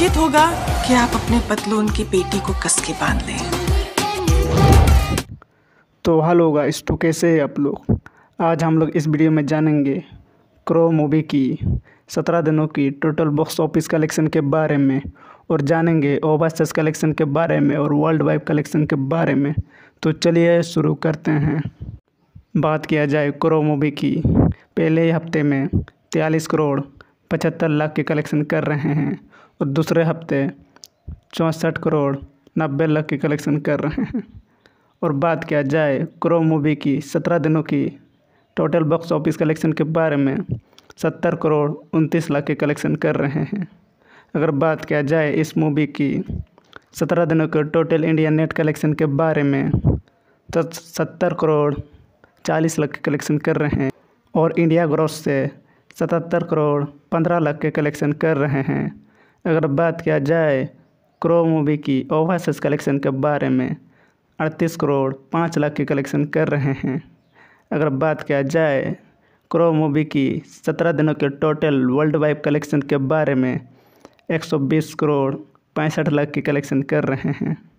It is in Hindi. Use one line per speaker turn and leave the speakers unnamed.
उचित होगा कि आप अपने पतलून की पेटी को कस के बांध लें तो होगा इस तो कैसे है आप लोग आज हम लोग इस वीडियो में जानेंगे क्रो मूवी की सत्रह दिनों की टोटल बॉक्स ऑफिस कलेक्शन के बारे में और जानेंगे ओवरसीज कलेक्शन के बारे में और वर्ल्ड वाइड कलेक्शन के बारे में तो चलिए शुरू करते हैं बात किया जाए क्रो मूवी की पहले हफ्ते में तयलीस करोड़ पचहत्तर लाख के कलेक्शन कर रहे हैं और दूसरे हफ्ते चौंसठ करोड़ नब्बे लाख के कलेक्शन कर रहे हैं और बात किया जाए क्रो मूवी की सत्रह दिनों की टोटल बॉक्स ऑफिस कलेक्शन के बारे में सत्तर करोड़ उनतीस लाख के कलेक्शन कर रहे हैं अगर बात किया जाए इस मूवी की सत्रह दिनों के टोटल इंडिया नेट कलेक्शन के बारे में तो सत्तर करोड़ चालीस लाख के कलेक्शन कर रहे हैं और इंडिया ग्रोथ से सतहत्तर करोड़ पंद्रह लाख के कलेक्शन कर रहे हैं अगर बात किया जाए क्रो मूवी की ओवरसेस कलेक्शन के बारे में अड़तीस करोड़ पाँच लाख के कलेक्शन कर रहे हैं अगर बात किया जाए क्रो मूवी की सत्रह दिनों के टोटल वर्ल्ड वाइड कलेक्शन के बारे में एक सौ बीस करोड़ पैंसठ लाख के कलेक्शन कर रहे हैं